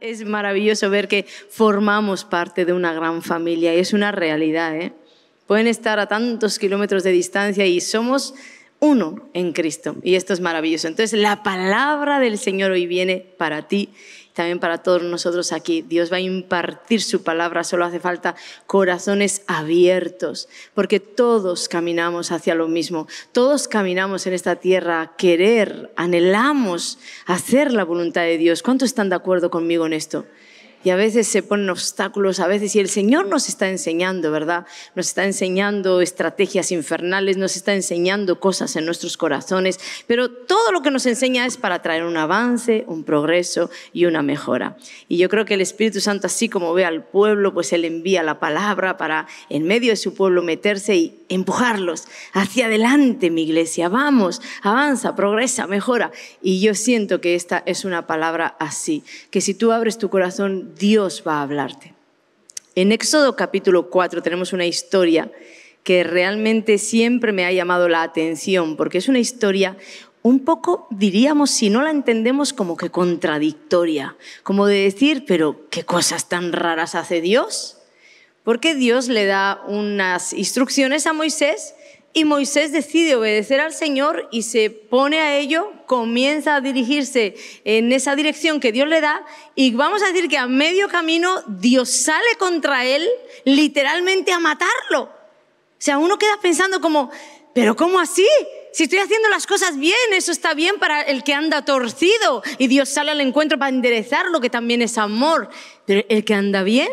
Es maravilloso ver que formamos parte de una gran familia y es una realidad. ¿eh? Pueden estar a tantos kilómetros de distancia y somos uno en Cristo. Y esto es maravilloso. Entonces la palabra del Señor hoy viene para ti también para todos nosotros aquí. Dios va a impartir su palabra, solo hace falta corazones abiertos, porque todos caminamos hacia lo mismo, todos caminamos en esta tierra querer, anhelamos hacer la voluntad de Dios. ¿Cuántos están de acuerdo conmigo en esto? y a veces se ponen obstáculos, a veces, y el Señor nos está enseñando, ¿verdad? Nos está enseñando estrategias infernales, nos está enseñando cosas en nuestros corazones, pero todo lo que nos enseña es para traer un avance, un progreso y una mejora. Y yo creo que el Espíritu Santo, así como ve al pueblo, pues Él envía la palabra para en medio de su pueblo meterse y empujarlos hacia adelante, mi iglesia, vamos, avanza, progresa, mejora. Y yo siento que esta es una palabra así, que si tú abres tu corazón, Dios va a hablarte. En Éxodo capítulo 4 tenemos una historia que realmente siempre me ha llamado la atención, porque es una historia un poco, diríamos, si no la entendemos, como que contradictoria, como de decir, pero ¿qué cosas tan raras hace Dios? Porque Dios le da unas instrucciones a Moisés y Moisés decide obedecer al Señor y se pone a ello, comienza a dirigirse en esa dirección que Dios le da y vamos a decir que a medio camino Dios sale contra él literalmente a matarlo. O sea, uno queda pensando como, pero ¿cómo así? Si estoy haciendo las cosas bien, eso está bien para el que anda torcido y Dios sale al encuentro para enderezarlo, que también es amor. Pero el que anda bien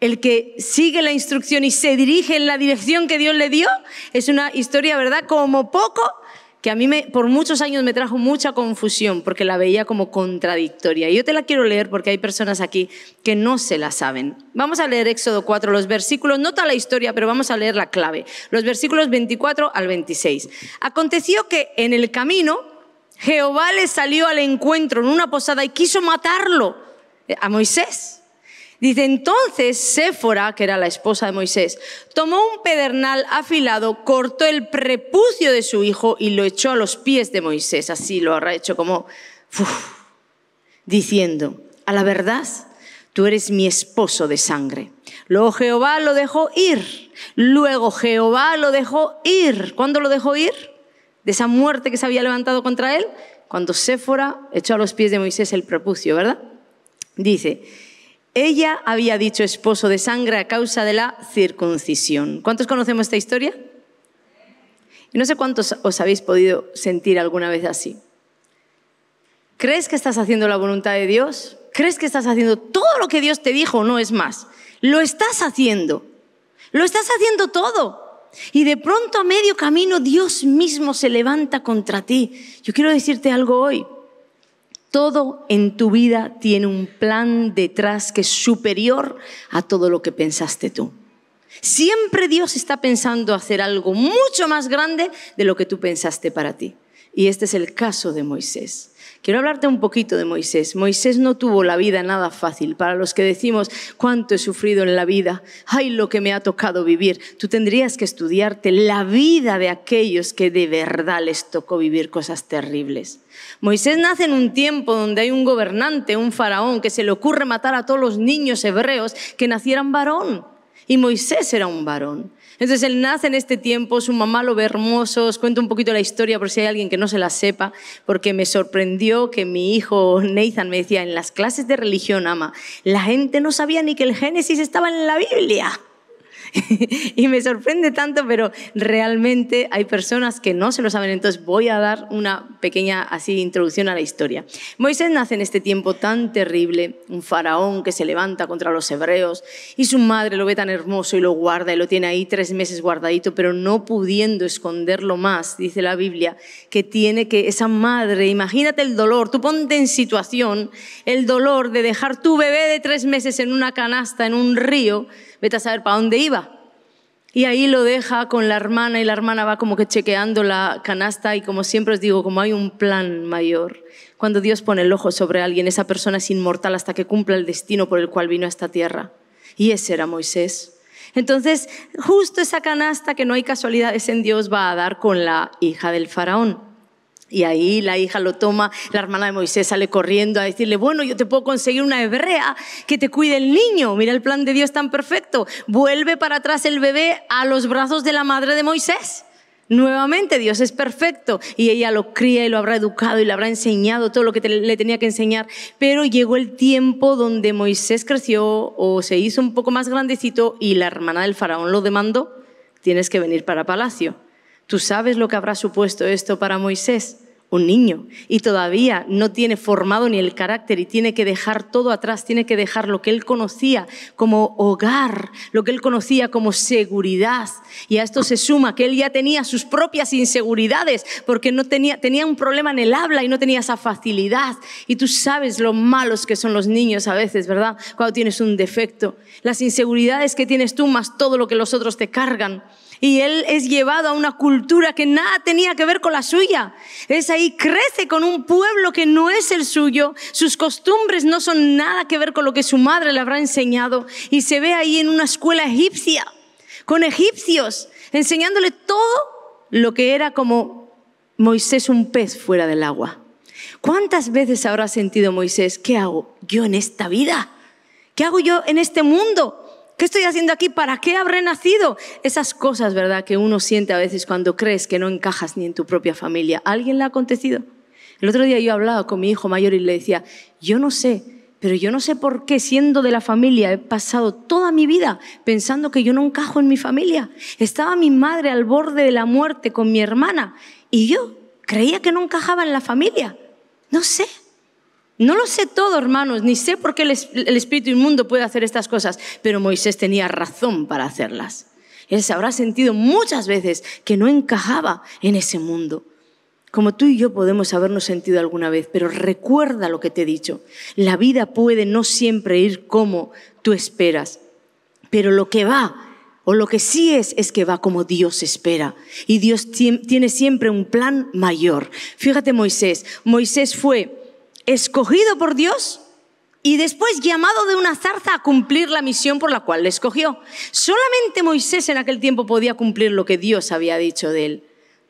el que sigue la instrucción y se dirige en la dirección que Dios le dio, es una historia, ¿verdad? Como poco, que a mí me, por muchos años me trajo mucha confusión porque la veía como contradictoria. Yo te la quiero leer porque hay personas aquí que no se la saben. Vamos a leer Éxodo 4, los versículos, Nota la historia, pero vamos a leer la clave, los versículos 24 al 26. Aconteció que en el camino Jehová le salió al encuentro en una posada y quiso matarlo eh, a Moisés Dice, entonces Séfora, que era la esposa de Moisés, tomó un pedernal afilado, cortó el prepucio de su hijo y lo echó a los pies de Moisés. Así lo habrá hecho como, diciendo, a la verdad, tú eres mi esposo de sangre. Luego Jehová lo dejó ir. Luego Jehová lo dejó ir. ¿Cuándo lo dejó ir? De esa muerte que se había levantado contra él. Cuando Séfora echó a los pies de Moisés el prepucio, ¿verdad? Dice, ella había dicho esposo de sangre a causa de la circuncisión. ¿Cuántos conocemos esta historia? Y no sé cuántos os habéis podido sentir alguna vez así. ¿Crees que estás haciendo la voluntad de Dios? ¿Crees que estás haciendo todo lo que Dios te dijo? No es más. Lo estás haciendo. Lo estás haciendo todo. Y de pronto a medio camino Dios mismo se levanta contra ti. Yo quiero decirte algo hoy. Todo en tu vida tiene un plan detrás que es superior a todo lo que pensaste tú. Siempre Dios está pensando hacer algo mucho más grande de lo que tú pensaste para ti. Y este es el caso de Moisés. Quiero hablarte un poquito de Moisés. Moisés no tuvo la vida nada fácil. Para los que decimos, cuánto he sufrido en la vida, ay lo que me ha tocado vivir, tú tendrías que estudiarte la vida de aquellos que de verdad les tocó vivir cosas terribles. Moisés nace en un tiempo donde hay un gobernante, un faraón, que se le ocurre matar a todos los niños hebreos que nacieran varón. Y Moisés era un varón. Entonces él nace en este tiempo, su mamá lo ve hermoso, os cuento un poquito la historia por si hay alguien que no se la sepa, porque me sorprendió que mi hijo Nathan me decía, en las clases de religión, ama, la gente no sabía ni que el Génesis estaba en la Biblia. y me sorprende tanto, pero realmente hay personas que no se lo saben, entonces voy a dar una pequeña así introducción a la historia. Moisés nace en este tiempo tan terrible, un faraón que se levanta contra los hebreos y su madre lo ve tan hermoso y lo guarda y lo tiene ahí tres meses guardadito, pero no pudiendo esconderlo más, dice la Biblia, que tiene que esa madre, imagínate el dolor, tú ponte en situación el dolor de dejar tu bebé de tres meses en una canasta, en un río, a saber para dónde iba. Y ahí lo deja con la hermana y la hermana va como que chequeando la canasta y como siempre os digo, como hay un plan mayor, cuando Dios pone el ojo sobre alguien, esa persona es inmortal hasta que cumpla el destino por el cual vino a esta tierra. Y ese era Moisés. Entonces, justo esa canasta que no hay casualidades en Dios va a dar con la hija del faraón. Y ahí la hija lo toma, la hermana de Moisés sale corriendo a decirle, bueno, yo te puedo conseguir una hebrea que te cuide el niño, mira el plan de Dios tan perfecto. Vuelve para atrás el bebé a los brazos de la madre de Moisés. Nuevamente Dios es perfecto y ella lo cría y lo habrá educado y le habrá enseñado todo lo que le tenía que enseñar. Pero llegó el tiempo donde Moisés creció o se hizo un poco más grandecito y la hermana del faraón lo demandó, tienes que venir para palacio. ¿Tú sabes lo que habrá supuesto esto para Moisés? Un niño. Y todavía no tiene formado ni el carácter y tiene que dejar todo atrás, tiene que dejar lo que él conocía como hogar, lo que él conocía como seguridad. Y a esto se suma que él ya tenía sus propias inseguridades porque no tenía, tenía un problema en el habla y no tenía esa facilidad. Y tú sabes lo malos que son los niños a veces, ¿verdad? Cuando tienes un defecto. Las inseguridades que tienes tú más todo lo que los otros te cargan. Y él es llevado a una cultura que nada tenía que ver con la suya. Es ahí, crece con un pueblo que no es el suyo. Sus costumbres no son nada que ver con lo que su madre le habrá enseñado. Y se ve ahí en una escuela egipcia, con egipcios, enseñándole todo lo que era como Moisés un pez fuera del agua. ¿Cuántas veces habrá sentido Moisés, ¿qué hago yo en esta vida? ¿Qué hago yo en este mundo? ¿Qué estoy haciendo aquí? ¿Para qué habré nacido? Esas cosas, ¿verdad?, que uno siente a veces cuando crees que no encajas ni en tu propia familia. ¿Alguien le ha acontecido? El otro día yo hablaba con mi hijo mayor y le decía, yo no sé, pero yo no sé por qué siendo de la familia he pasado toda mi vida pensando que yo no encajo en mi familia. Estaba mi madre al borde de la muerte con mi hermana y yo creía que no encajaba en la familia. No sé. No lo sé todo, hermanos, ni sé por qué el, espíritu inmundo puede hacer estas cosas, pero Moisés tenía razón para hacerlas. Él se habrá sentido muchas veces que no encajaba en ese mundo. Como tú y yo podemos habernos sentido alguna vez, pero recuerda lo que te he dicho. La vida puede no siempre ir como tú esperas, pero lo que va o lo que sí es, es que va como Dios espera. Y Dios tiene siempre un plan mayor. Fíjate Moisés. Moisés fue escogido por Dios y después llamado de una zarza a cumplir la misión por la cual le escogió. Solamente Moisés en aquel tiempo podía cumplir lo que Dios había dicho de él.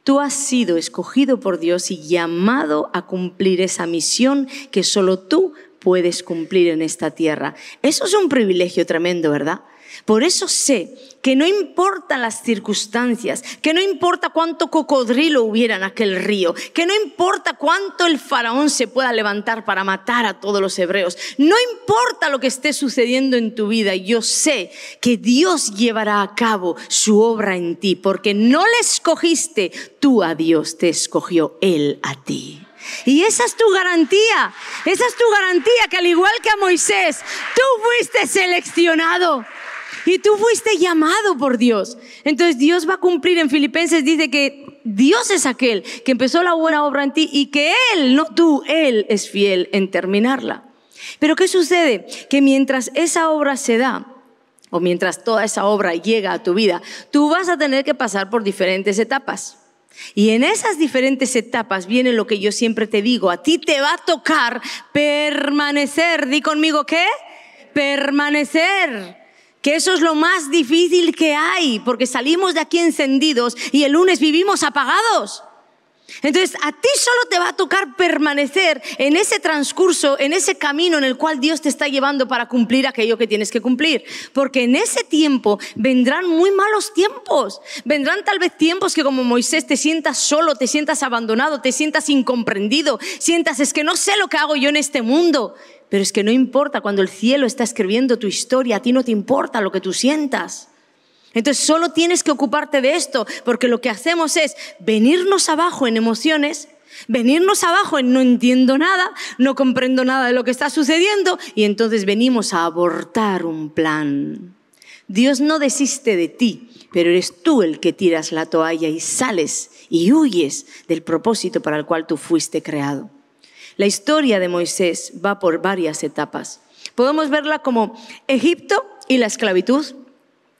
Tú has sido escogido por Dios y llamado a cumplir esa misión que solo tú puedes cumplir en esta tierra. Eso es un privilegio tremendo, ¿verdad? Por eso sé que no importan las circunstancias, que no importa cuánto cocodrilo hubiera en aquel río, que no importa cuánto el faraón se pueda levantar para matar a todos los hebreos, no importa lo que esté sucediendo en tu vida, yo sé que Dios llevará a cabo su obra en ti, porque no le escogiste tú a Dios, te escogió Él a ti. Y esa es tu garantía, esa es tu garantía que al igual que a Moisés, tú fuiste seleccionado. Y tú fuiste llamado por Dios. Entonces Dios va a cumplir en Filipenses, dice que Dios es aquel que empezó la buena obra en ti y que Él, no tú, Él es fiel en terminarla. Pero ¿qué sucede? Que mientras esa obra se da, o mientras toda esa obra llega a tu vida, tú vas a tener que pasar por diferentes etapas. Y en esas diferentes etapas viene lo que yo siempre te digo, a ti te va a tocar permanecer, di conmigo qué, permanecer que eso es lo más difícil que hay, porque salimos de aquí encendidos y el lunes vivimos apagados. Entonces, a ti solo te va a tocar permanecer en ese transcurso, en ese camino en el cual Dios te está llevando para cumplir aquello que tienes que cumplir. Porque en ese tiempo vendrán muy malos tiempos. Vendrán tal vez tiempos que como Moisés te sientas solo, te sientas abandonado, te sientas incomprendido, sientas es que no sé lo que hago yo en este mundo. Pero es que no importa, cuando el cielo está escribiendo tu historia, a ti no te importa lo que tú sientas. Entonces solo tienes que ocuparte de esto, porque lo que hacemos es venirnos abajo en emociones, venirnos abajo en no entiendo nada, no comprendo nada de lo que está sucediendo, y entonces venimos a abortar un plan. Dios no desiste de ti, pero eres tú el que tiras la toalla y sales y huyes del propósito para el cual tú fuiste creado. La historia de Moisés va por varias etapas. Podemos verla como Egipto y la esclavitud,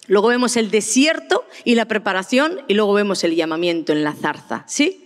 luego vemos el desierto y la preparación y luego vemos el llamamiento en la zarza, ¿sí?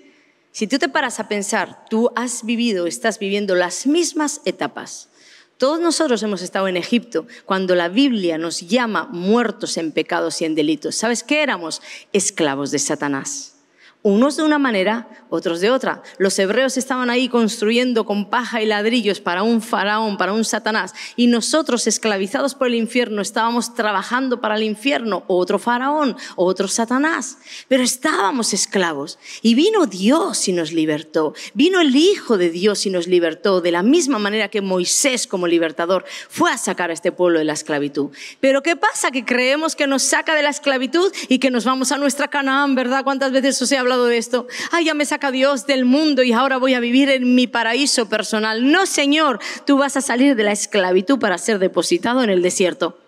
Si tú te paras a pensar, tú has vivido, estás viviendo las mismas etapas. Todos nosotros hemos estado en Egipto cuando la Biblia nos llama muertos en pecados y en delitos. ¿Sabes qué éramos? Esclavos de Satanás unos de una manera, otros de otra. Los hebreos estaban ahí construyendo con paja y ladrillos para un faraón, para un satanás, y nosotros, esclavizados por el infierno, estábamos trabajando para el infierno, otro faraón, otro satanás, pero estábamos esclavos. Y vino Dios y nos libertó, vino el Hijo de Dios y nos libertó, de la misma manera que Moisés como libertador fue a sacar a este pueblo de la esclavitud. Pero ¿qué pasa? Que creemos que nos saca de la esclavitud y que nos vamos a nuestra Canaán, ¿verdad? ¿Cuántas veces eso se habla? de esto. Ay, ya me saca Dios del mundo y ahora voy a vivir en mi paraíso personal. No, Señor, tú vas a salir de la esclavitud para ser depositado en el desierto.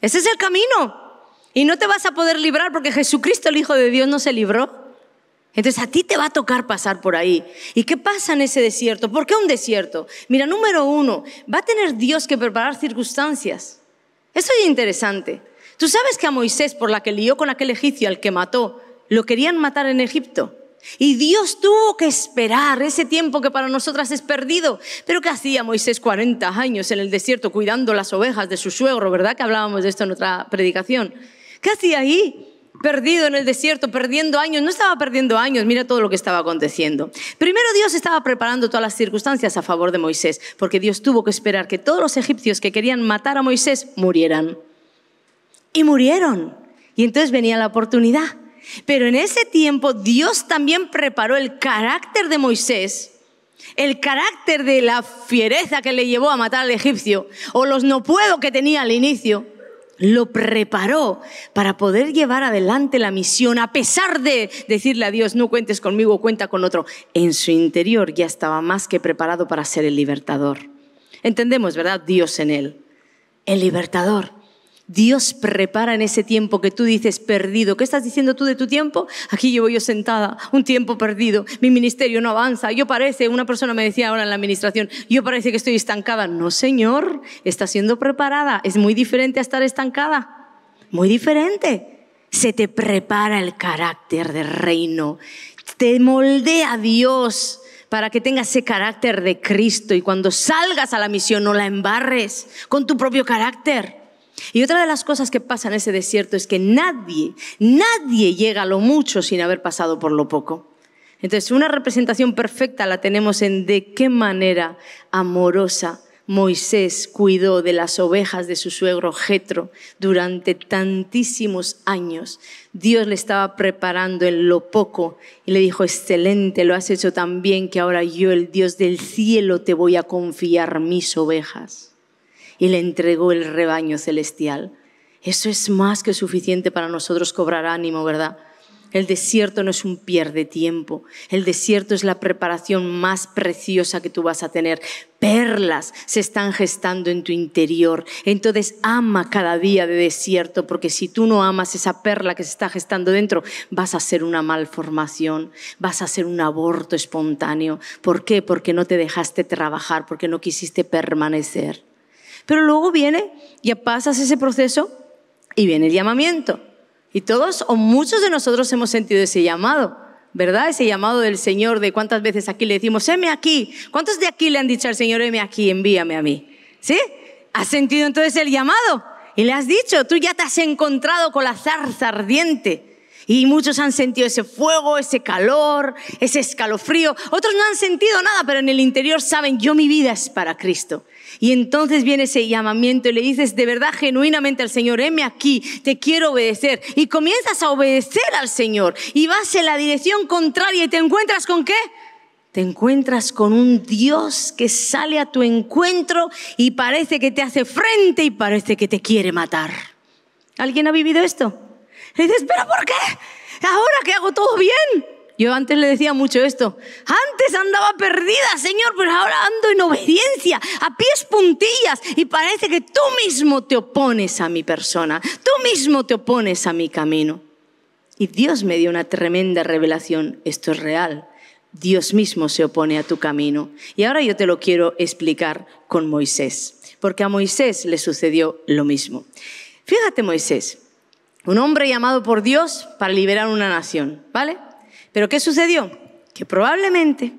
Ese es el camino. Y no te vas a poder librar porque Jesucristo, el Hijo de Dios, no se libró. Entonces a ti te va a tocar pasar por ahí. ¿Y qué pasa en ese desierto? ¿Por qué un desierto? Mira, número uno, va a tener Dios que preparar circunstancias. Eso es interesante. Tú sabes que a Moisés, por la que lió con aquel egipcio al que mató, lo querían matar en Egipto. Y Dios tuvo que esperar ese tiempo que para nosotras es perdido. Pero ¿qué hacía Moisés 40 años en el desierto cuidando las ovejas de su suegro, verdad? Que hablábamos de esto en otra predicación. ¿Qué hacía ahí? Perdido en el desierto, perdiendo años. No estaba perdiendo años, mira todo lo que estaba aconteciendo. Primero Dios estaba preparando todas las circunstancias a favor de Moisés, porque Dios tuvo que esperar que todos los egipcios que querían matar a Moisés murieran. Y murieron. Y entonces venía la oportunidad pero en ese tiempo Dios también preparó el carácter de Moisés, el carácter de la fiereza que le llevó a matar al egipcio, o los no puedo que tenía al inicio, lo preparó para poder llevar adelante la misión, a pesar de decirle a Dios, no cuentes conmigo, cuenta con otro. En su interior ya estaba más que preparado para ser el libertador. Entendemos, ¿verdad? Dios en él, el libertador. Dios prepara en ese tiempo que tú dices perdido. ¿Qué estás diciendo tú de tu tiempo? Aquí llevo yo sentada, un tiempo perdido. Mi ministerio no avanza. Yo parece, una persona me decía ahora en la administración, yo parece que estoy estancada. No, Señor, está siendo preparada. Es muy diferente a estar estancada. Muy diferente. Se te prepara el carácter de reino. Te moldea Dios para que tengas ese carácter de Cristo y cuando salgas a la misión no la embarres con tu propio carácter. Y otra de las cosas que pasa en ese desierto es que nadie, nadie llega a lo mucho sin haber pasado por lo poco. Entonces, una representación perfecta la tenemos en de qué manera amorosa Moisés cuidó de las ovejas de su suegro Jetro durante tantísimos años. Dios le estaba preparando en lo poco y le dijo, excelente, lo has hecho tan bien que ahora yo, el Dios del cielo, te voy a confiar mis ovejas y le entregó el rebaño celestial. Eso es más que suficiente para nosotros cobrar ánimo, ¿verdad? El desierto no es un pierde tiempo. El desierto es la preparación más preciosa que tú vas a tener. Perlas se están gestando en tu interior. Entonces ama cada día de desierto, porque si tú no amas esa perla que se está gestando dentro, vas a ser una malformación, vas a ser un aborto espontáneo. ¿Por qué? Porque no te dejaste trabajar, porque no quisiste permanecer. Pero luego viene, ya pasas ese proceso y viene el llamamiento. Y todos o muchos de nosotros hemos sentido ese llamado, ¿verdad? Ese llamado del Señor de cuántas veces aquí le decimos, heme aquí. ¿Cuántos de aquí le han dicho al Señor, heme aquí, envíame a mí? ¿Sí? ¿Has sentido entonces el llamado? Y le has dicho, tú ya te has encontrado con la zarza ardiente. Y muchos han sentido ese fuego, ese calor, ese escalofrío. Otros no han sentido nada, pero en el interior saben, yo mi vida es para Cristo. Y entonces viene ese llamamiento y le dices de verdad genuinamente al Señor, heme aquí, te quiero obedecer. Y comienzas a obedecer al Señor y vas en la dirección contraria y te encuentras con qué? Te encuentras con un Dios que sale a tu encuentro y parece que te hace frente y parece que te quiere matar. ¿Alguien ha vivido esto? Le dices, pero ¿por qué? Ahora que hago todo bien, yo antes le decía mucho esto. Antes andaba perdida, Señor, pero ahora ando en obediencia, a pies puntillas. Y parece que tú mismo te opones a mi persona, tú mismo te opones a mi camino. Y Dios me dio una tremenda revelación. Esto es real. Dios mismo se opone a tu camino. Y ahora yo te lo quiero explicar con Moisés, porque a Moisés le sucedió lo mismo. Fíjate Moisés, un hombre llamado por Dios para liberar una nación, ¿vale? Pero ¿qué sucedió? Que probablemente,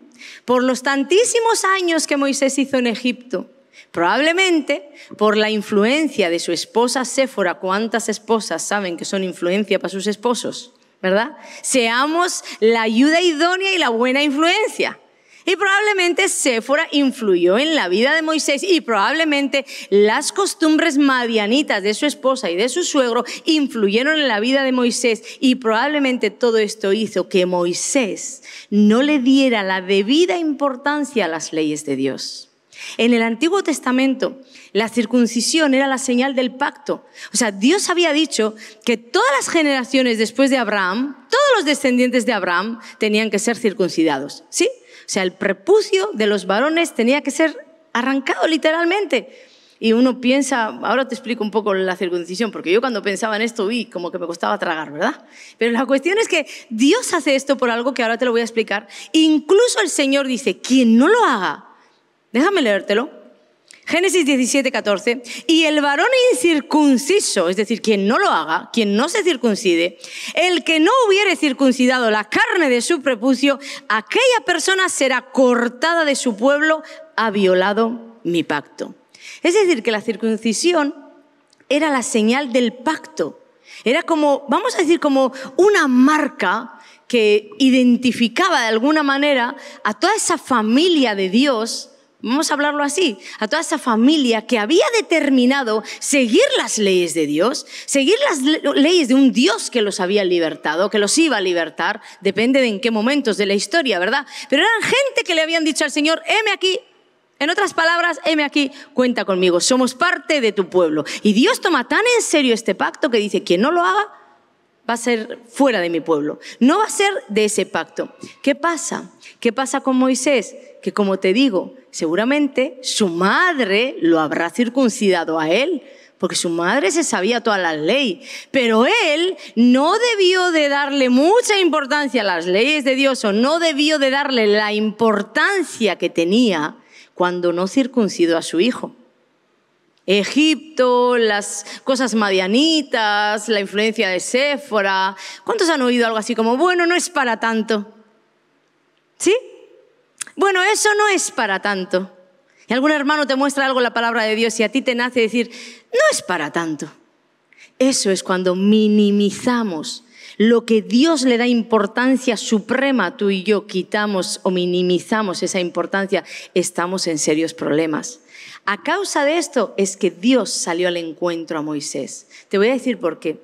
por los tantísimos años que Moisés hizo en Egipto, Probablemente por la influencia de su esposa Séfora, cuántas esposas saben que son influencia para sus esposos, ¿verdad? Seamos la ayuda idónea y la buena influencia. Y probablemente Séfora influyó en la vida de Moisés y probablemente las costumbres madianitas de su esposa y de su suegro influyeron en la vida de Moisés y probablemente todo esto hizo que Moisés no le diera la debida importancia a las leyes de Dios. En el Antiguo Testamento, la circuncisión era la señal del pacto. O sea, Dios había dicho que todas las generaciones después de Abraham, todos los descendientes de Abraham tenían que ser circuncidados. ¿Sí? O sea, el prepucio de los varones tenía que ser arrancado literalmente. Y uno piensa, ahora te explico un poco la circuncisión, porque yo cuando pensaba en esto vi como que me costaba tragar, ¿verdad? Pero la cuestión es que Dios hace esto por algo que ahora te lo voy a explicar. Incluso el Señor dice, quien no lo haga, déjame leértelo, Génesis 17, 14. Y el varón incircunciso, es decir, quien no lo haga, quien no se circuncide, el que no hubiere circuncidado la carne de su prepucio, aquella persona será cortada de su pueblo, ha violado mi pacto. Es decir, que la circuncisión era la señal del pacto. Era como, vamos a decir, como una marca que identificaba de alguna manera a toda esa familia de Dios Vamos a hablarlo así, a toda esa familia que había determinado seguir las leyes de Dios, seguir las leyes de un Dios que los había libertado, que los iba a libertar, depende de en qué momentos de la historia, ¿verdad? Pero eran gente que le habían dicho al Señor, heme aquí, en otras palabras, heme aquí, cuenta conmigo, somos parte de tu pueblo. Y Dios toma tan en serio este pacto que dice, quien no lo haga, va a ser fuera de mi pueblo, no va a ser de ese pacto. ¿Qué pasa? ¿Qué pasa con Moisés? Que como te digo, seguramente su madre lo habrá circuncidado a él, porque su madre se sabía toda la ley, pero él no debió de darle mucha importancia a las leyes de Dios o no debió de darle la importancia que tenía cuando no circuncidó a su hijo. Egipto, las cosas madianitas, la influencia de Séfora. ¿Cuántos han oído algo así como, bueno, no es para tanto? ¿Sí? Bueno, eso no es para tanto. Y algún hermano te muestra algo la palabra de Dios y a ti te nace decir, no es para tanto. Eso es cuando minimizamos lo que Dios le da importancia suprema, tú y yo quitamos o minimizamos esa importancia, estamos en serios problemas. A causa de esto es que Dios salió al encuentro a Moisés. Te voy a decir por qué.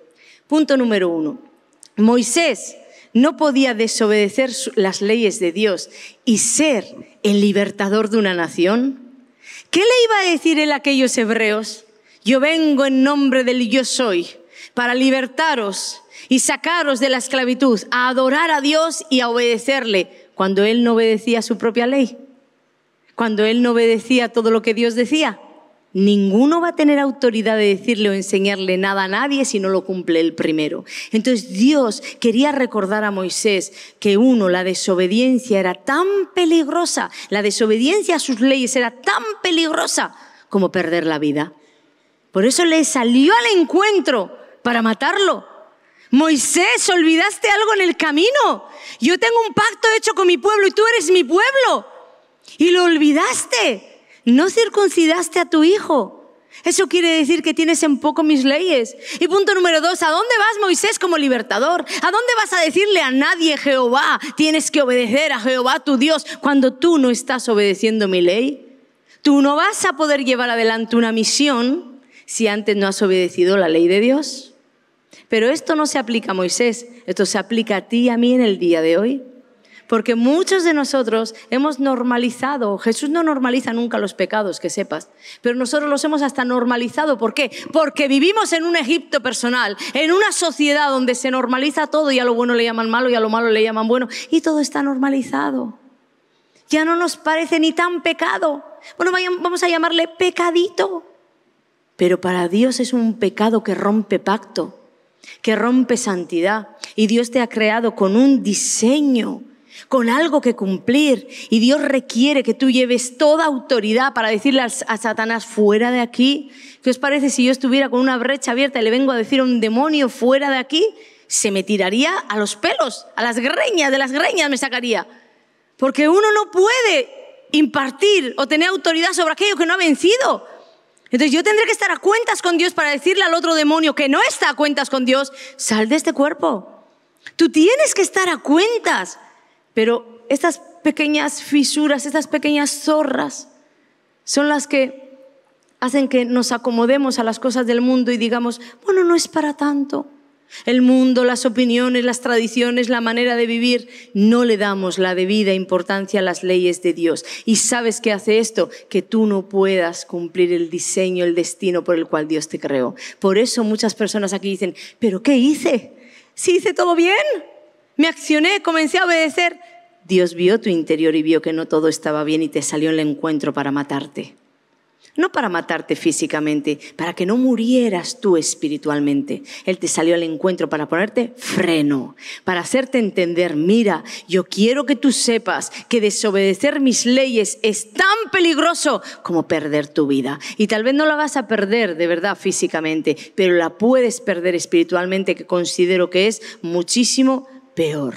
Punto número uno. Moisés no podía desobedecer las leyes de Dios y ser el libertador de una nación. ¿Qué le iba a decir él a aquellos hebreos? Yo vengo en nombre del yo soy para libertaros y sacaros de la esclavitud, a adorar a Dios y a obedecerle, cuando él no obedecía su propia ley cuando él no obedecía todo lo que Dios decía? Ninguno va a tener autoridad de decirle o enseñarle nada a nadie si no lo cumple el primero. Entonces Dios quería recordar a Moisés que uno, la desobediencia era tan peligrosa, la desobediencia a sus leyes era tan peligrosa como perder la vida. Por eso le salió al encuentro para matarlo. Moisés, olvidaste algo en el camino. Yo tengo un pacto hecho con mi pueblo y tú eres mi pueblo y lo olvidaste. No circuncidaste a tu hijo. Eso quiere decir que tienes en poco mis leyes. Y punto número dos, ¿a dónde vas Moisés como libertador? ¿A dónde vas a decirle a nadie Jehová? Tienes que obedecer a Jehová tu Dios cuando tú no estás obedeciendo mi ley. Tú no vas a poder llevar adelante una misión si antes no has obedecido la ley de Dios. Pero esto no se aplica a Moisés, esto se aplica a ti y a mí en el día de hoy. Porque muchos de nosotros hemos normalizado, Jesús no normaliza nunca los pecados, que sepas, pero nosotros los hemos hasta normalizado. ¿Por qué? Porque vivimos en un Egipto personal, en una sociedad donde se normaliza todo y a lo bueno le llaman malo y a lo malo le llaman bueno y todo está normalizado. Ya no nos parece ni tan pecado. Bueno, vamos a llamarle pecadito. Pero para Dios es un pecado que rompe pacto, que rompe santidad. Y Dios te ha creado con un diseño con algo que cumplir. Y Dios requiere que tú lleves toda autoridad para decirle a, Satanás, fuera de aquí. ¿Qué os parece si yo estuviera con una brecha abierta y le vengo a decir a un demonio, fuera de aquí? Se me tiraría a los pelos, a las greñas, de las greñas me sacaría. Porque uno no puede impartir o tener autoridad sobre aquello que no ha vencido. Entonces yo tendré que estar a cuentas con Dios para decirle al otro demonio que no está a cuentas con Dios, sal de este cuerpo. Tú tienes que estar a cuentas. Pero estas pequeñas fisuras, estas pequeñas zorras, son las que hacen que nos acomodemos a las cosas del mundo y digamos, bueno, no es para tanto. El mundo, las opiniones, las tradiciones, la manera de vivir, no le damos la debida importancia a las leyes de Dios. ¿Y sabes qué hace esto? Que tú no puedas cumplir el diseño, el destino por el cual Dios te creó. Por eso muchas personas aquí dicen, pero ¿qué hice? ¿Si hice todo bien? me accioné, comencé a obedecer. Dios vio tu interior y vio que no todo estaba bien y te salió el encuentro para matarte. No para matarte físicamente, para que no murieras tú espiritualmente. Él te salió al encuentro para ponerte freno, para hacerte entender, mira, yo quiero que tú sepas que desobedecer mis leyes es tan peligroso como perder tu vida. Y tal vez no la vas a perder de verdad físicamente, pero la puedes perder espiritualmente, que considero que es muchísimo peor.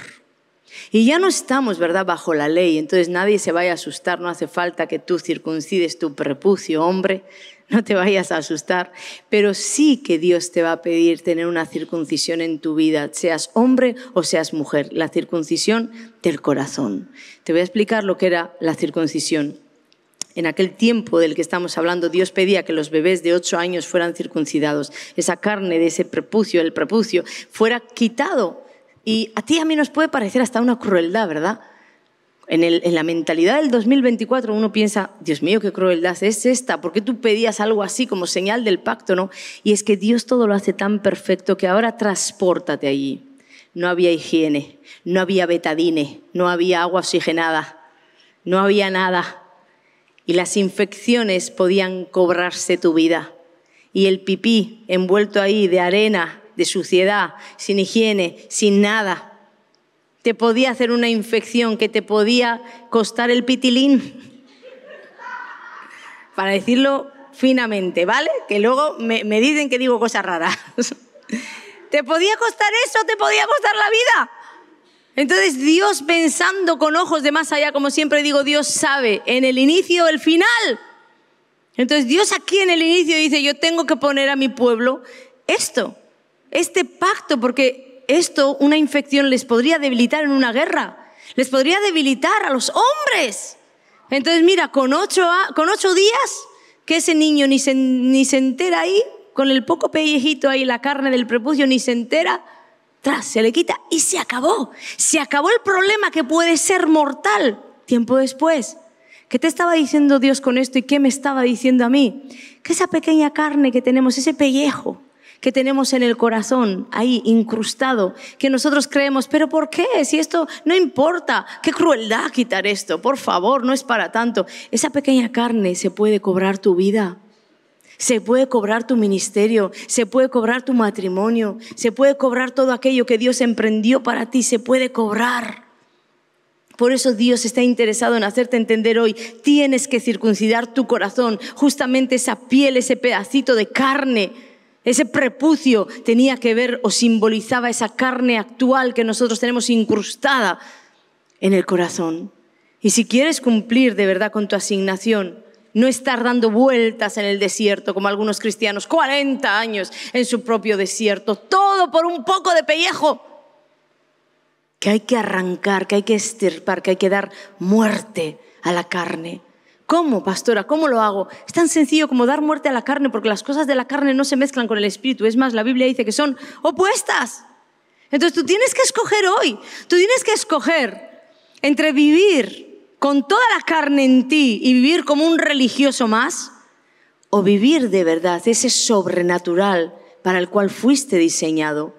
Y ya no estamos, ¿verdad?, bajo la ley, entonces nadie se vaya a asustar, no hace falta que tú circuncides tu prepucio, hombre, no te vayas a asustar, pero sí que Dios te va a pedir tener una circuncisión en tu vida, seas hombre o seas mujer, la circuncisión del corazón. Te voy a explicar lo que era la circuncisión. En aquel tiempo del que estamos hablando, Dios pedía que los bebés de ocho años fueran circuncidados, esa carne de ese prepucio, el prepucio, fuera quitado y a ti a mí nos puede parecer hasta una crueldad, ¿verdad? En, la mentalidad del 2024 uno piensa, Dios mío, qué crueldad es esta, ¿por qué tú pedías algo así como señal del pacto, no? Y es que Dios todo lo hace tan perfecto que ahora traspórtate allí. No había higiene, no había betadine, no había agua oxigenada, no había nada. Y las infecciones podían cobrarse tu vida. Y el pipí envuelto ahí de arena de suciedad, sin higiene, sin nada. Te podía hacer una infección que te podía costar el pitilín. Para decirlo finamente, ¿vale? Que luego me, dicen que digo cosas raras. ¿Te podía costar eso? ¿Te podía costar la vida? Entonces Dios pensando con ojos de más allá, como siempre digo, Dios sabe en el inicio, el final. Entonces Dios aquí en el inicio dice, yo tengo que poner a mi pueblo esto este pacto, porque esto, una infección, les podría debilitar en una guerra, les podría debilitar a los hombres. Entonces, mira, con ocho, con ocho días, que ese niño ni se, ni se entera ahí, con el poco pellejito ahí, la carne del prepucio, ni se entera, tras, se le quita y se acabó. Se acabó el problema que puede ser mortal tiempo después. ¿Qué te estaba diciendo Dios con esto y qué me estaba diciendo a mí? Que esa pequeña carne que tenemos, ese pellejo, que tenemos en el corazón, ahí incrustado, que nosotros creemos, pero ¿por qué? Si esto no importa, qué crueldad quitar esto, por favor, no es para tanto. Esa pequeña carne se puede cobrar tu vida. Se puede cobrar tu ministerio, se puede cobrar tu matrimonio, se puede cobrar todo aquello que Dios emprendió para ti, se puede cobrar. Por eso Dios está interesado en hacerte entender hoy, tienes que circuncidar tu corazón, justamente esa piel, ese pedacito de carne ese prepucio tenía que ver o simbolizaba esa carne actual que nosotros tenemos incrustada en el corazón. Y si quieres cumplir de verdad con tu asignación, no estar dando vueltas en el desierto como algunos cristianos, 40 años en su propio desierto, todo por un poco de pellejo que hay que arrancar, que hay que estirpar, que hay que dar muerte a la carne. ¿Cómo, pastora? ¿Cómo lo hago? Es tan sencillo como dar muerte a la carne, porque las cosas de la carne no se mezclan con el espíritu. Es más, la Biblia dice que son opuestas. Entonces tú tienes que escoger hoy, tú tienes que escoger entre vivir con toda la carne en ti y vivir como un religioso más, o vivir de verdad ese sobrenatural para el cual fuiste diseñado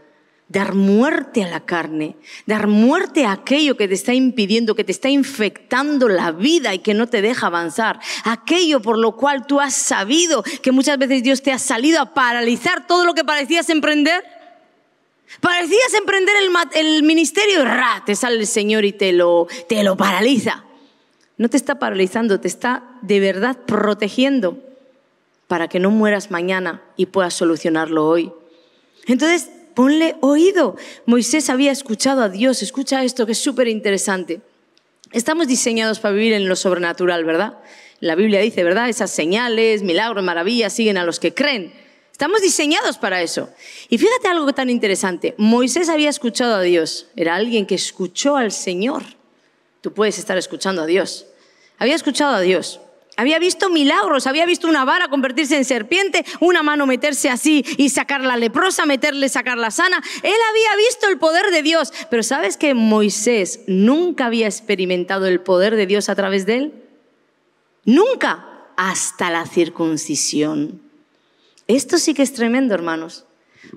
dar muerte a la carne, dar muerte a aquello que te está impidiendo, que te está infectando la vida y que no te deja avanzar, aquello por lo cual tú has sabido que muchas veces Dios te ha salido a paralizar todo lo que parecías emprender. Parecías emprender el, ministerio y ¡ra! te sale el Señor y te lo, te lo paraliza. No te está paralizando, te está de verdad protegiendo para que no mueras mañana y puedas solucionarlo hoy. Entonces, ponle oído. Moisés había escuchado a Dios, escucha esto que es súper interesante. Estamos diseñados para vivir en lo sobrenatural, ¿verdad? La Biblia dice, ¿verdad? Esas señales, milagros, maravillas siguen a los que creen. Estamos diseñados para eso. Y fíjate algo tan interesante. Moisés había escuchado a Dios. Era alguien que escuchó al Señor. Tú puedes estar escuchando a Dios. Había escuchado a Dios. Había visto milagros, había visto una vara convertirse en serpiente, una mano meterse así y sacar la leprosa, meterle, sacarla sana. Él había visto el poder de Dios. Pero ¿sabes que Moisés nunca había experimentado el poder de Dios a través de él? Nunca, hasta la circuncisión. Esto sí que es tremendo, hermanos.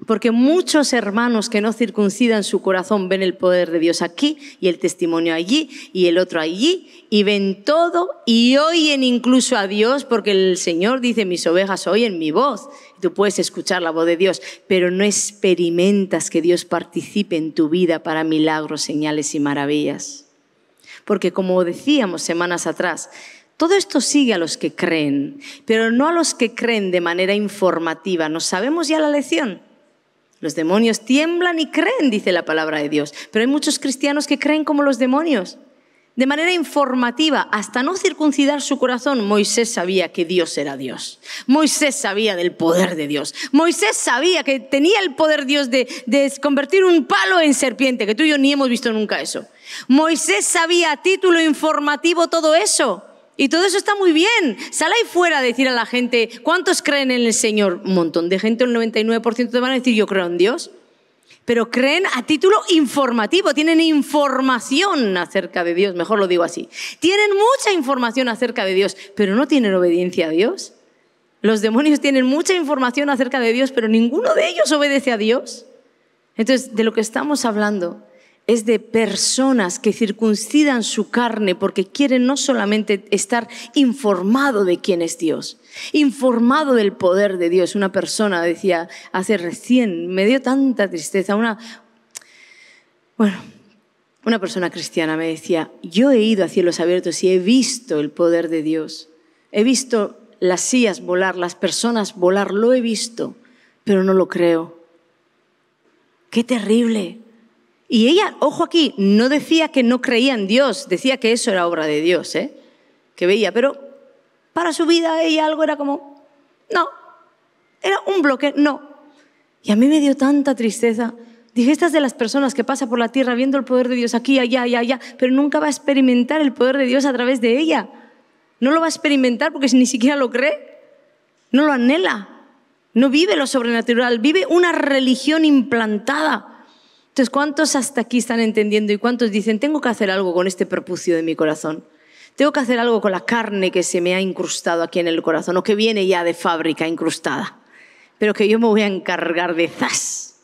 Porque muchos hermanos que no circuncidan su corazón ven el poder de Dios aquí y el testimonio allí y el otro allí y ven todo y oyen incluso a Dios porque el Señor dice mis ovejas oyen mi voz. Tú puedes escuchar la voz de Dios, pero no experimentas que Dios participe en tu vida para milagros, señales y maravillas. Porque como decíamos semanas atrás, todo esto sigue a los que creen, pero no a los que creen de manera informativa. no sabemos ya la lección? Los demonios tiemblan y creen, dice la palabra de Dios. Pero hay muchos cristianos que creen como los demonios. De manera informativa, hasta no circuncidar su corazón, Moisés sabía que Dios era Dios. Moisés sabía del poder de Dios. Moisés sabía que tenía el poder Dios de, de convertir un palo en serpiente, que tú y yo ni hemos visto nunca eso. Moisés sabía a título informativo todo eso. Y todo eso está muy bien. Sale ahí fuera a decir a la gente, ¿cuántos creen en el Señor? Un montón de gente, el 99% te van a decir, yo creo en Dios. Pero creen a título informativo, tienen información acerca de Dios, mejor lo digo así. Tienen mucha información acerca de Dios, pero no tienen obediencia a Dios. Los demonios tienen mucha información acerca de Dios, pero ninguno de ellos obedece a Dios. Entonces, de lo que estamos hablando es de personas que circuncidan su carne porque quieren no solamente estar informado de quién es Dios, informado del poder de Dios. Una persona decía hace recién, me dio tanta tristeza, una, bueno, una persona cristiana me decía, yo he ido a cielos abiertos y he visto el poder de Dios, he visto las sillas volar, las personas volar, lo he visto, pero no lo creo. Qué terrible, y ella, ojo aquí, no decía que no creía en Dios, decía que eso era obra de Dios, ¿eh? que veía, pero para su vida ella algo era como, no, era un bloque, no. Y a mí me dio tanta tristeza. Dije, estas de las personas que pasa por la tierra viendo el poder de Dios aquí, allá, allá, allá, pero nunca va a experimentar el poder de Dios a través de ella. No lo va a experimentar porque ni siquiera lo cree, no lo anhela, no vive lo sobrenatural, vive una religión implantada entonces, ¿cuántos hasta aquí están entendiendo y cuántos dicen, tengo que hacer algo con este propucio de mi corazón? Tengo que hacer algo con la carne que se me ha incrustado aquí en el corazón o que viene ya de fábrica incrustada, pero que yo me voy a encargar de zas,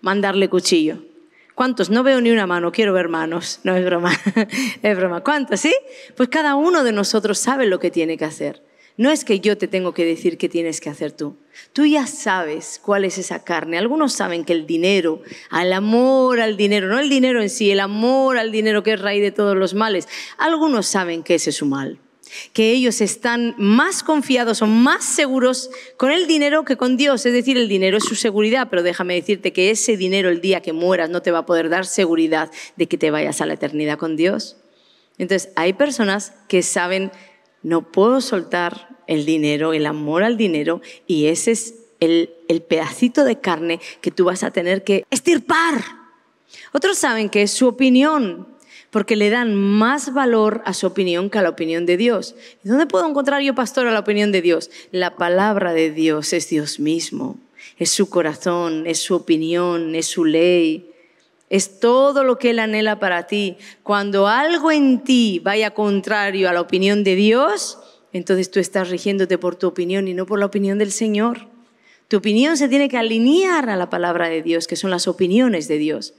mandarle cuchillo. ¿Cuántos? No veo ni una mano, quiero ver manos. No es broma, es broma. ¿Cuántos? ¿Sí? Pues cada uno de nosotros sabe lo que tiene que hacer. No es que yo te tengo que decir qué tienes que hacer tú. Tú ya sabes cuál es esa carne. Algunos saben que el dinero, al amor al dinero, no el dinero en sí, el amor al dinero que es raíz de todos los males. Algunos saben que ese es su mal. Que ellos están más confiados o más seguros con el dinero que con Dios. Es decir, el dinero es su seguridad, pero déjame decirte que ese dinero el día que mueras no te va a poder dar seguridad de que te vayas a la eternidad con Dios. Entonces, hay personas que saben no puedo soltar el dinero, el amor al dinero, y ese es el, pedacito de carne que tú vas a tener que estirpar. Otros saben que es su opinión, porque le dan más valor a su opinión que a la opinión de Dios. ¿Dónde puedo encontrar yo, pastor, a la opinión de Dios? La palabra de Dios es Dios mismo, es su corazón, es su opinión, es su ley, es todo lo que Él anhela para ti. Cuando algo en ti vaya contrario a la opinión de Dios, entonces tú estás rigiéndote por tu opinión y no por la opinión del Señor. Tu opinión se tiene que alinear a la palabra de Dios, que son las opiniones de Dios.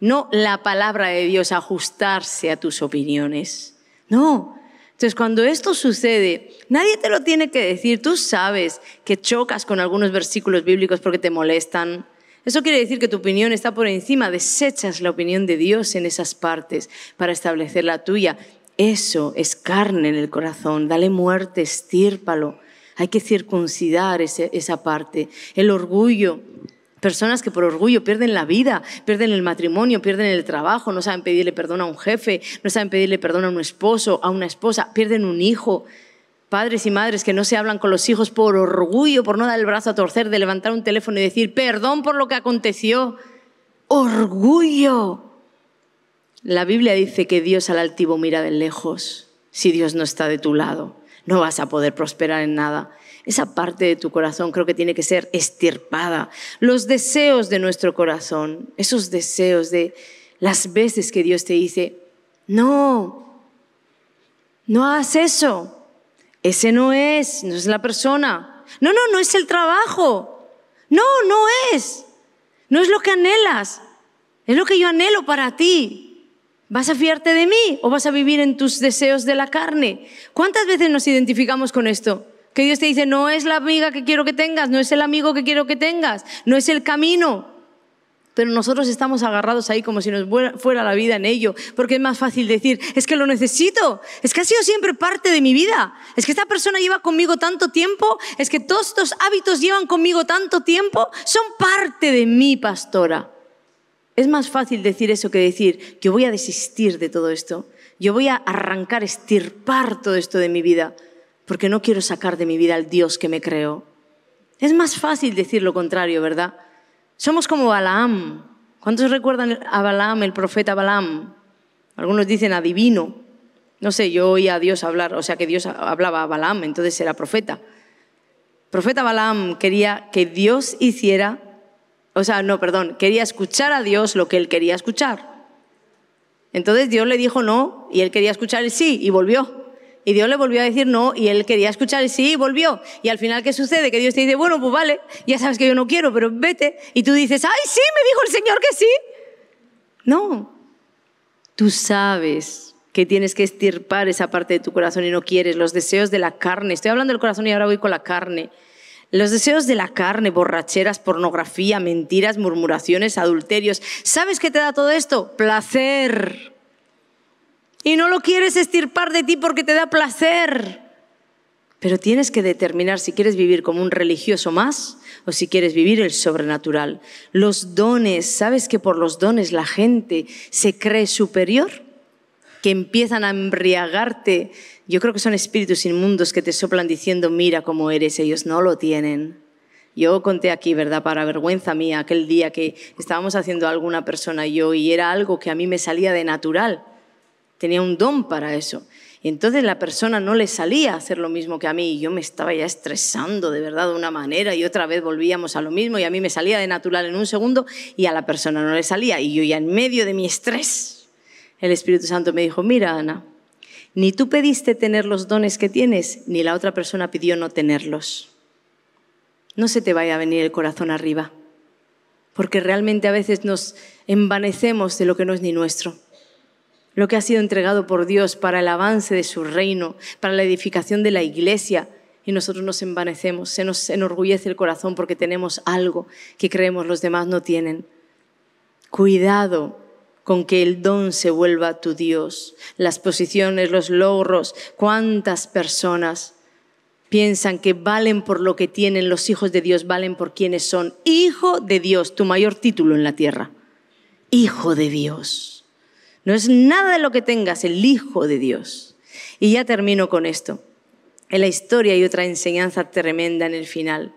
No la palabra de Dios ajustarse a tus opiniones. No, entonces, cuando esto sucede, nadie te lo tiene que decir. Tú sabes que chocas con algunos versículos bíblicos porque te molestan, eso quiere decir que tu opinión está por encima, desechas la opinión de Dios en esas partes para establecer la tuya. Eso es carne en el corazón, dale muerte, estírpalo. Hay que circuncidar ese, esa parte. El orgullo, Personas que por orgullo pierden la vida, pierden el matrimonio, pierden el trabajo, no saben pedirle perdón a un jefe, no saben pedirle perdón a un esposo, a una esposa, pierden un hijo, Padres y madres que no se hablan con los hijos por orgullo, por no dar el brazo a torcer, de levantar un teléfono y decir, perdón por lo que aconteció. Orgullo. La Biblia dice que Dios al altivo mira de lejos. Si Dios no está de tu lado, no vas a poder prosperar en nada. Esa parte de tu corazón creo que tiene que ser estirpada. Los deseos de nuestro corazón, esos deseos de las veces que Dios te dice, no, no hagas eso. Ese no es, no es la persona. No, no, no es el trabajo. No, no es. No es lo que anhelas. Es lo que yo anhelo para ti. ¿Vas a fiarte de mí o vas a vivir en tus deseos de la carne? ¿Cuántas veces nos identificamos con esto? Que Dios te dice, no es la amiga que quiero que tengas, no es el amigo que quiero que tengas, no es el camino pero nosotros estamos agarrados ahí como si nos fuera la vida en ello, porque es más fácil decir, es que lo necesito, es que ha sido siempre parte de mi vida, es que esta persona lleva conmigo tanto tiempo, es que todos estos hábitos llevan conmigo tanto tiempo, son parte de mi pastora. Es más fácil decir eso que decir, yo voy a desistir de todo esto, yo voy a arrancar, estirpar todo esto de mi vida, porque no quiero sacar de mi vida al Dios que me creó. Es más fácil decir lo contrario, ¿verdad? Somos como Balaam. ¿Cuántos recuerdan a Balaam, el profeta Balaam? Algunos dicen adivino. No sé, yo oía a Dios hablar, o sea que Dios hablaba a Balaam, entonces era profeta. profeta Balaam quería que Dios hiciera, o sea, no, perdón, quería escuchar a Dios lo que él quería escuchar. Entonces Dios le dijo no y él quería escuchar el sí y volvió. Y Dios le volvió a decir no y él quería escuchar y sí, volvió. Y al final, ¿qué sucede? Que Dios te dice, bueno, pues vale, ya sabes que yo no quiero, pero vete. Y tú dices, ay, sí, me dijo el Señor que sí. No, tú sabes que tienes que estirpar esa parte de tu corazón y no quieres los deseos de la carne. Estoy hablando del corazón y ahora voy con la carne. Los deseos de la carne, borracheras, pornografía, mentiras, murmuraciones, adulterios. ¿Sabes qué te da todo esto? Placer. Y no lo quieres estirpar de ti porque te da placer. Pero tienes que determinar si quieres vivir como un religioso más o si quieres vivir el sobrenatural. Los dones, ¿sabes que por los dones la gente se cree superior? Que empiezan a embriagarte. Yo creo que son espíritus inmundos que te soplan diciendo, mira cómo eres, ellos no lo tienen. Yo conté aquí, ¿verdad? Para vergüenza mía, aquel día que estábamos haciendo alguna persona y yo y era algo que a mí me salía de natural tenía un don para eso. Y entonces la persona no le salía a hacer lo mismo que a mí y yo me estaba ya estresando de verdad de una manera y otra vez volvíamos a lo mismo y a mí me salía de natural en un segundo y a la persona no le salía y yo ya en medio de mi estrés el Espíritu Santo me dijo, mira Ana, ni tú pediste tener los dones que tienes, ni la otra persona pidió no tenerlos. No se te vaya a venir el corazón arriba, porque realmente a veces nos envanecemos de lo que no es ni nuestro lo que ha sido entregado por Dios para el avance de su reino, para la edificación de la iglesia. Y nosotros nos envanecemos, se nos enorgullece el corazón porque tenemos algo que creemos los demás no tienen. Cuidado con que el don se vuelva tu Dios. Las posiciones, los logros, cuántas personas piensan que valen por lo que tienen, los hijos de Dios valen por quienes son. Hijo de Dios, tu mayor título en la tierra. Hijo de Dios. No es nada de lo que tengas el Hijo de Dios. Y ya termino con esto. En la historia hay otra enseñanza tremenda en el final.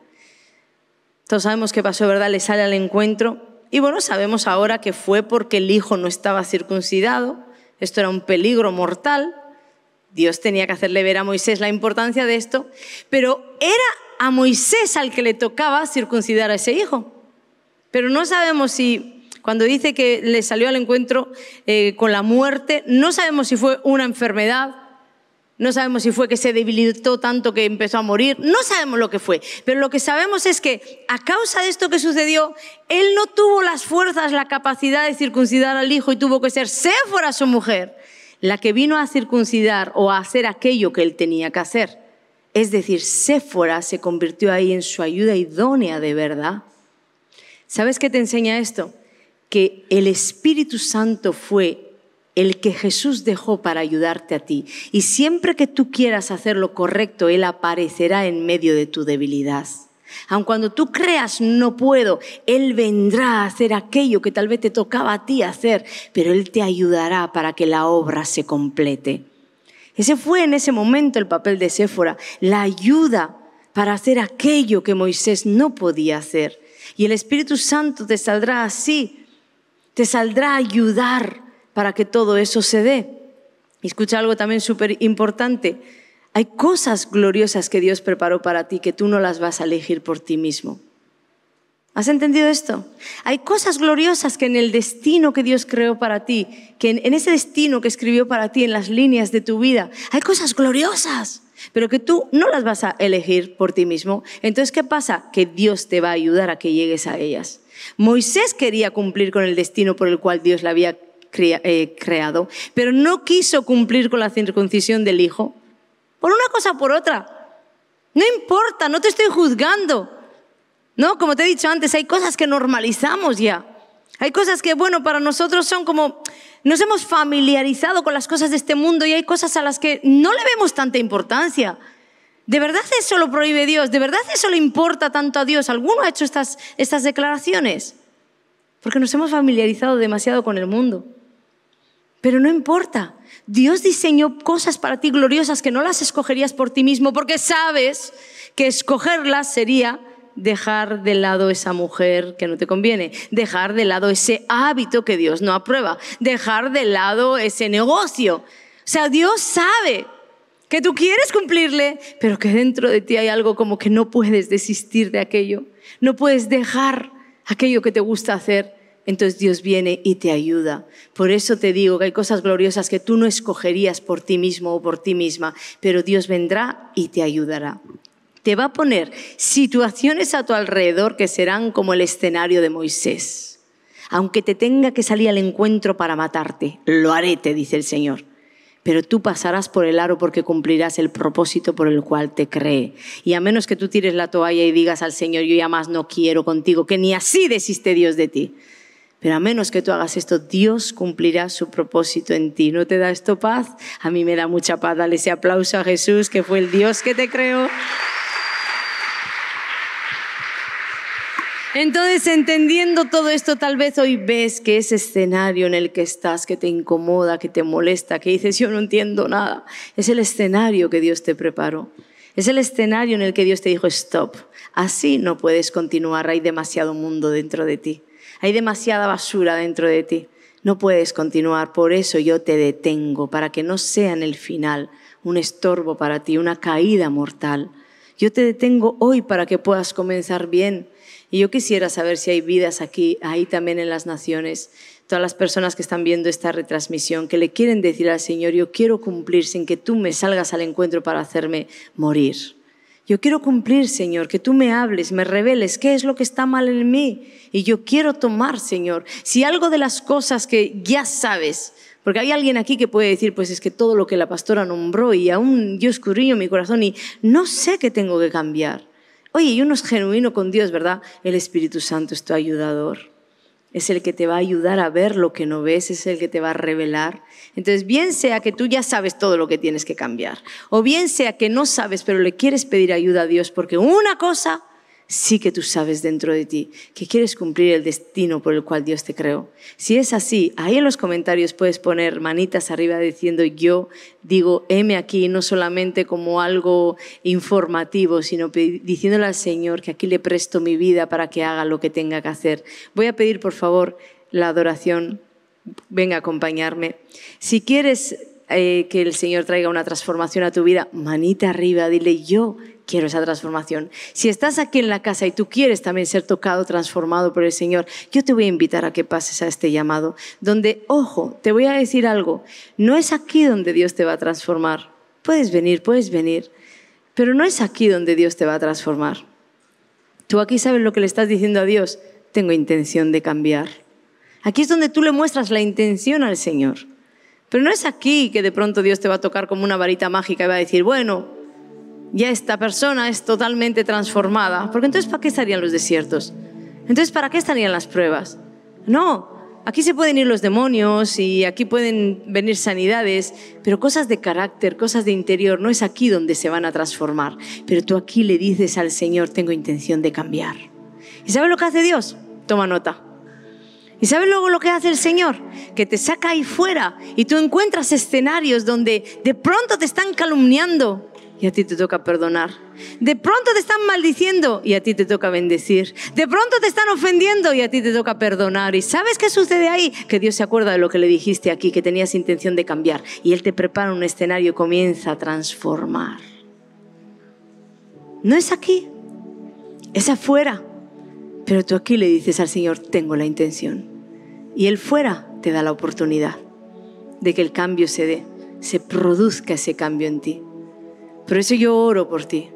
Todos sabemos qué pasó, ¿verdad? Le sale al encuentro. Y bueno, sabemos ahora que fue porque el hijo no estaba circuncidado. Esto era un peligro mortal. Dios tenía que hacerle ver a Moisés la importancia de esto. Pero era a Moisés al que le tocaba circuncidar a ese hijo. Pero no sabemos si cuando dice que le salió al encuentro eh, con la muerte, no sabemos si fue una enfermedad, no sabemos si fue que se debilitó tanto que empezó a morir, no sabemos lo que fue, pero lo que sabemos es que a causa de esto que sucedió, él no tuvo las fuerzas, la capacidad de circuncidar al hijo y tuvo que ser Séfora su mujer, la que vino a circuncidar o a hacer aquello que él tenía que hacer. Es decir, Séfora se convirtió ahí en su ayuda idónea de verdad. ¿Sabes qué te enseña esto? que el Espíritu Santo fue el que Jesús dejó para ayudarte a ti. Y siempre que tú quieras hacer lo correcto, Él aparecerá en medio de tu debilidad. Aun cuando tú creas no puedo, Él vendrá a hacer aquello que tal vez te tocaba a ti hacer, pero Él te ayudará para que la obra se complete. Ese fue en ese momento el papel de Séfora, la ayuda para hacer aquello que Moisés no podía hacer. Y el Espíritu Santo te saldrá así te saldrá a ayudar para que todo eso se dé. Y escucha algo también súper importante. Hay cosas gloriosas que Dios preparó para ti que tú no las vas a elegir por ti mismo. ¿Has entendido esto? Hay cosas gloriosas que en el destino que Dios creó para ti, que en, ese destino que escribió para ti, en las líneas de tu vida, hay cosas gloriosas, pero que tú no las vas a elegir por ti mismo. Entonces, ¿qué pasa? Que Dios te va a ayudar a que llegues a ellas. Moisés quería cumplir con el destino por el cual Dios la había eh, creado, pero no quiso cumplir con la circuncisión del hijo. Por una cosa o por otra. No importa, no te estoy juzgando. No, como te he dicho antes, hay cosas que normalizamos ya. Hay cosas que, bueno, para nosotros son como, nos hemos familiarizado con las cosas de este mundo y hay cosas a las que no le vemos tanta importancia. ¿De verdad eso lo prohíbe Dios? ¿De verdad eso le importa tanto a Dios? ¿Alguno ha hecho estas, estas declaraciones? Porque nos hemos familiarizado demasiado con el mundo. Pero no importa. Dios diseñó cosas para ti gloriosas que no las escogerías por ti mismo porque sabes que escogerlas sería dejar de lado esa mujer que no te conviene, dejar de lado ese hábito que Dios no aprueba, dejar de lado ese negocio. O sea, Dios sabe que tú quieres cumplirle, pero que dentro de ti hay algo como que no puedes desistir de aquello, no puedes dejar aquello que te gusta hacer. Entonces Dios viene y te ayuda. Por eso te digo que hay cosas gloriosas que tú no escogerías por ti mismo o por ti misma, pero Dios vendrá y te ayudará. Te va a poner situaciones a tu alrededor que serán como el escenario de Moisés. Aunque te tenga que salir al encuentro para matarte, lo haré, te dice el Señor pero tú pasarás por el aro porque cumplirás el propósito por el cual te cree. Y a menos que tú tires la toalla y digas al Señor, yo ya más no quiero contigo, que ni así desiste Dios de ti. Pero a menos que tú hagas esto, Dios cumplirá su propósito en ti. ¿No te da esto paz? A mí me da mucha paz. Dale ese aplauso a Jesús, que fue el Dios que te creó. Entonces, entendiendo todo esto, tal vez hoy ves que ese escenario en el que estás, que te incomoda, que te molesta, que dices, yo no entiendo nada, es el escenario que Dios te preparó. Es el escenario en el que Dios te dijo, stop, así no puedes continuar, hay demasiado mundo dentro de ti, hay demasiada basura dentro de ti, no puedes continuar, por eso yo te detengo, para que no sea en el final un estorbo para ti, una caída mortal. Yo te detengo hoy para que puedas comenzar bien, y yo quisiera saber si hay vidas aquí, ahí también en las naciones, todas las personas que están viendo esta retransmisión, que le quieren decir al Señor, yo quiero cumplir sin que tú me salgas al encuentro para hacerme morir. Yo quiero cumplir, Señor, que tú me hables, me reveles qué es lo que está mal en mí. Y yo quiero tomar, Señor, si algo de las cosas que ya sabes, porque hay alguien aquí que puede decir, pues es que todo lo que la pastora nombró y aún yo en mi corazón y no sé qué tengo que cambiar. Oye, y uno es genuino con Dios, ¿verdad? El Espíritu Santo es tu ayudador. Es el que te va a ayudar a ver lo que no ves, es el que te va a revelar. Entonces, bien sea que tú ya sabes todo lo que tienes que cambiar, o bien sea que no sabes, pero le quieres pedir ayuda a Dios, porque una cosa sí que tú sabes dentro de ti que quieres cumplir el destino por el cual Dios te creó. Si es así, ahí en los comentarios puedes poner manitas arriba diciendo yo digo M aquí, no solamente como algo informativo, sino diciéndole al Señor que aquí le presto mi vida para que haga lo que tenga que hacer. Voy a pedir, por favor, la adoración. Venga a acompañarme. Si quieres eh, que el Señor traiga una transformación a tu vida, manita arriba, dile yo quiero esa transformación. Si estás aquí en la casa y tú quieres también ser tocado, transformado por el Señor, yo te voy a invitar a que pases a este llamado, donde, ojo, te voy a decir algo, no es aquí donde Dios te va a transformar. Puedes venir, puedes venir, pero no es aquí donde Dios te va a transformar. Tú aquí sabes lo que le estás diciendo a Dios, tengo intención de cambiar. Aquí es donde tú le muestras la intención al Señor. Pero no es aquí que de pronto Dios te va a tocar como una varita mágica y va a decir, bueno, ya esta persona es totalmente transformada. Porque entonces, ¿para qué estarían los desiertos? Entonces, ¿para qué estarían las pruebas? No, aquí se pueden ir los demonios y aquí pueden venir sanidades, pero cosas de carácter, cosas de interior, no es aquí donde se van a transformar. Pero tú aquí le dices al Señor, tengo intención de cambiar. ¿Y sabes lo que hace Dios? Toma nota. ¿Y sabes luego lo que hace el Señor? Que te saca ahí fuera y tú encuentras escenarios donde de pronto te están calumniando, y a ti te toca perdonar. De pronto te están maldiciendo y a ti te toca bendecir. De pronto te están ofendiendo y a ti te toca perdonar. ¿Y sabes qué sucede ahí? Que Dios se acuerda de lo que le dijiste aquí, que tenías intención de cambiar. Y Él te prepara un escenario y comienza a transformar. No es aquí, es afuera. Pero tú aquí le dices al Señor, tengo la intención. Y Él fuera te da la oportunidad de que el cambio se dé, se produzca ese cambio en ti. Por eso yo oro por ti.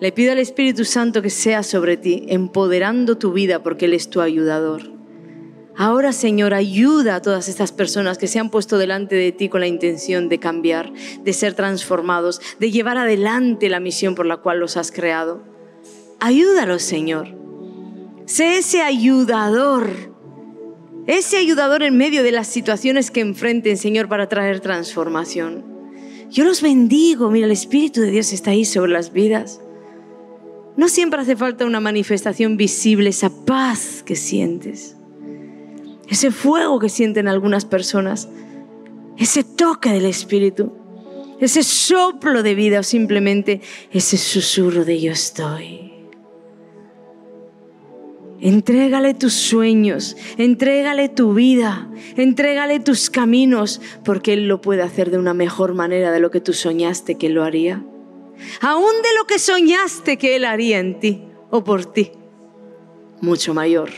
Le pido al Espíritu Santo que sea sobre ti, empoderando tu vida porque Él es tu ayudador. Ahora, Señor, ayuda a todas estas personas que se han puesto delante de ti con la intención de cambiar, de ser transformados, de llevar adelante la misión por la cual los has creado. Ayúdalos, Señor. Sé ese ayudador, ese ayudador en medio de las situaciones que enfrenten, Señor, para traer transformación. Yo los bendigo. Mira, el Espíritu de Dios está ahí sobre las vidas. No siempre hace falta una manifestación visible, esa paz que sientes, ese fuego que sienten algunas personas, ese toque del Espíritu, ese soplo de vida o simplemente ese susurro de yo estoy. Entrégale tus sueños, entrégale tu vida, entrégale tus caminos, porque Él lo puede hacer de una mejor manera de lo que tú soñaste que Él lo haría. Aún de lo que soñaste que Él haría en ti o por ti. Mucho mayor,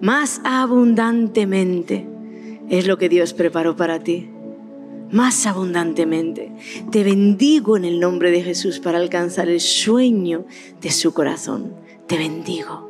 más abundantemente es lo que Dios preparó para ti. Más abundantemente. Te bendigo en el nombre de Jesús para alcanzar el sueño de su corazón. Te bendigo.